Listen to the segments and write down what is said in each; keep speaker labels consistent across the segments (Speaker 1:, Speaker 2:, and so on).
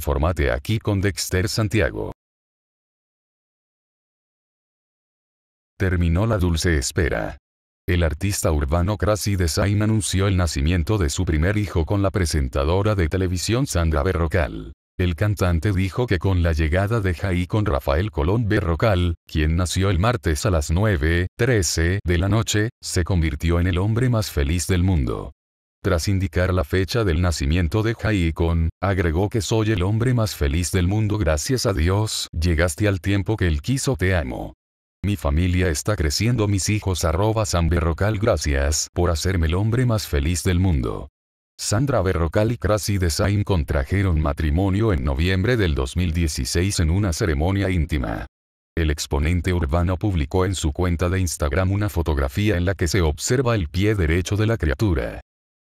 Speaker 1: formate aquí con Dexter Santiago.
Speaker 2: Terminó la dulce espera. El artista urbano Crazy Design anunció el nacimiento de su primer hijo con la presentadora de televisión Sandra Berrocal. El cantante dijo que con la llegada de Jai con Rafael Colón Berrocal, quien nació el martes a las 9.13 de la noche, se convirtió en el hombre más feliz del mundo. Tras indicar la fecha del nacimiento de Jaikon, agregó que soy el hombre más feliz del mundo gracias a Dios, llegaste al tiempo que él quiso te amo. Mi familia está creciendo mis hijos arroba San Berrocal gracias por hacerme el hombre más feliz del mundo. Sandra Berrocal y crazy Design contrajeron matrimonio en noviembre del 2016 en una ceremonia íntima. El exponente urbano publicó en su cuenta de Instagram una fotografía en la que se observa el pie derecho de la criatura.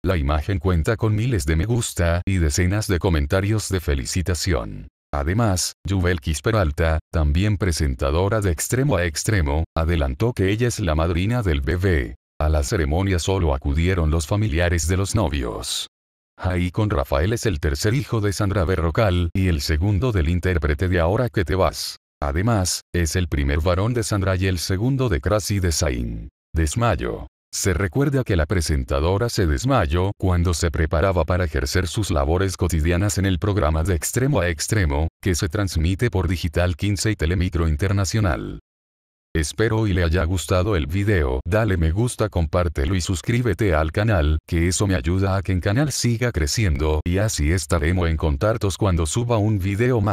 Speaker 2: La imagen cuenta con miles de me gusta y decenas de comentarios de felicitación. Además, Jubel Peralta, también presentadora de Extremo a Extremo, adelantó que ella es la madrina del bebé. A la ceremonia solo acudieron los familiares de los novios. Ahí con Rafael es el tercer hijo de Sandra Berrocal y el segundo del intérprete de Ahora que te vas. Además, es el primer varón de Sandra y el segundo de Crassi de Sain. Desmayo. Se recuerda que la presentadora se desmayó cuando se preparaba para ejercer sus labores cotidianas en el programa de extremo a extremo, que se transmite por Digital 15 y Telemicro Internacional. Espero y le haya gustado el video, dale me gusta, compártelo y suscríbete al canal, que eso me ayuda a que el canal siga creciendo y así estaremos en contactos
Speaker 1: cuando suba un video más.